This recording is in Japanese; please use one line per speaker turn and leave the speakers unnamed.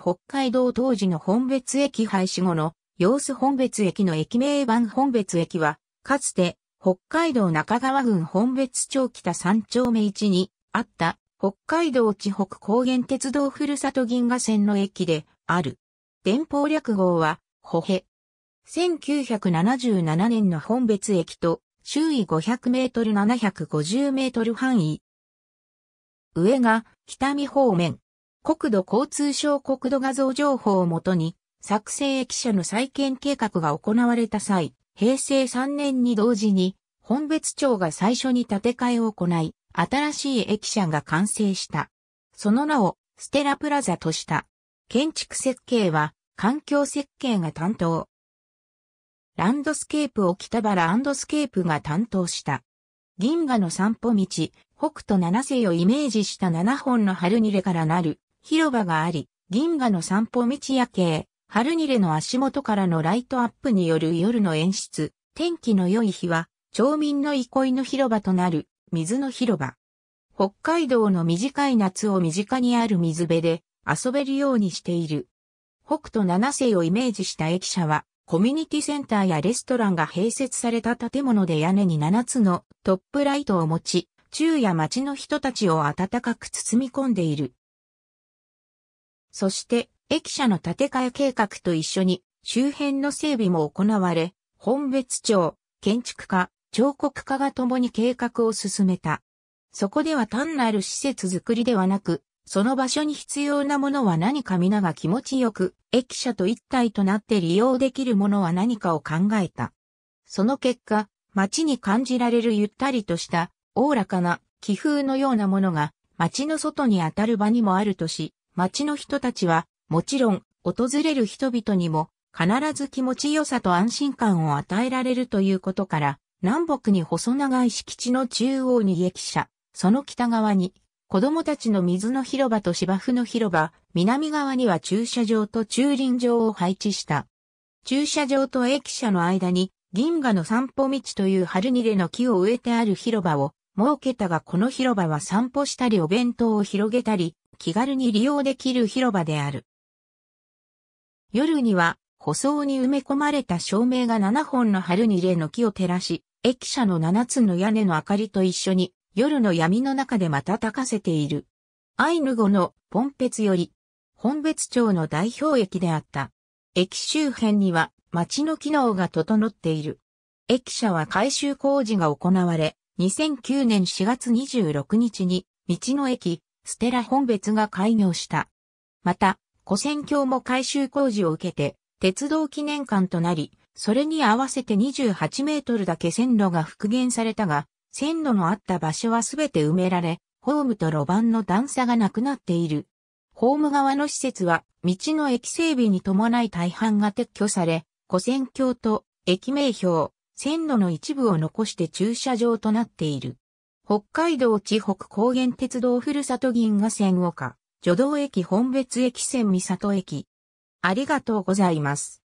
北海道当時の本別駅廃止後の様子本別駅の駅名版本別駅は、かつて北海道中川郡本別町北三丁目一にあった北海道地北高原鉄道ふるさと銀河線の駅である。電報略号は、ほへ。1977年の本別駅と周囲500メートル750メートル範囲。上が北見方面、国土交通省国土画像情報をもとに、作成駅舎の再建計画が行われた際、平成3年に同時に、本別町が最初に建て替えを行い、新しい駅舎が完成した。その名を、ステラプラザとした。建築設計は、環境設計が担当。ランドスケープを北原ランドスケープが担当した。銀河の散歩道、北斗七星をイメージした7本の春にれからなる広場があり、銀河の散歩道夜景、春にれの足元からのライトアップによる夜の演出、天気の良い日は、町民の憩いの広場となる、水の広場。北海道の短い夏を身近にある水辺で遊べるようにしている。北斗七世をイメージした駅舎は、コミュニティセンターやレストランが併設された建物で屋根に七つのトップライトを持ち、昼夜街の人たちを暖かく包み込んでいる。そして、駅舎の建て替え計画と一緒に、周辺の整備も行われ、本別町、建築家、彫刻家が共に計画を進めた。そこでは単なる施設づくりではなく、その場所に必要なものは何か皆が気持ちよく、駅舎と一体となって利用できるものは何かを考えた。その結果、街に感じられるゆったりとした、おおらかな、気風のようなものが、街の外にあたる場にもあるとし、町の人たちは、もちろん、訪れる人々にも、必ず気持ちよさと安心感を与えられるということから、南北に細長い敷地の中央に駅舎、その北側に、子供たちの水の広場と芝生の広場、南側には駐車場と駐輪場を配置した。駐車場と駅舎の間に、銀河の散歩道という春にれの木を植えてある広場を設けたがこの広場は散歩したりお弁当を広げたり、気軽に利用できる広場である。夜には、舗装に埋め込まれた照明が7本の春に例の木を照らし、駅舎の7つの屋根の明かりと一緒に、夜の闇の中で瞬かせている。アイヌ語のポンペツより、本別町の代表駅であった。駅周辺には町の機能が整っている。駅舎は改修工事が行われ、2009年4月26日に、道の駅、ステラ本別が開業した。また、古戦橋も改修工事を受けて、鉄道記念館となり、それに合わせて28メートルだけ線路が復元されたが、線路のあった場所はすべて埋められ、ホームと路盤の段差がなくなっている。ホーム側の施設は、道の駅整備に伴い大半が撤去され、古戦橋と駅名標、線路の一部を残して駐車場となっている。北海道地北高原鉄道ふるさと銀河線岡、助道駅本別駅線三里駅。ありがとうございます。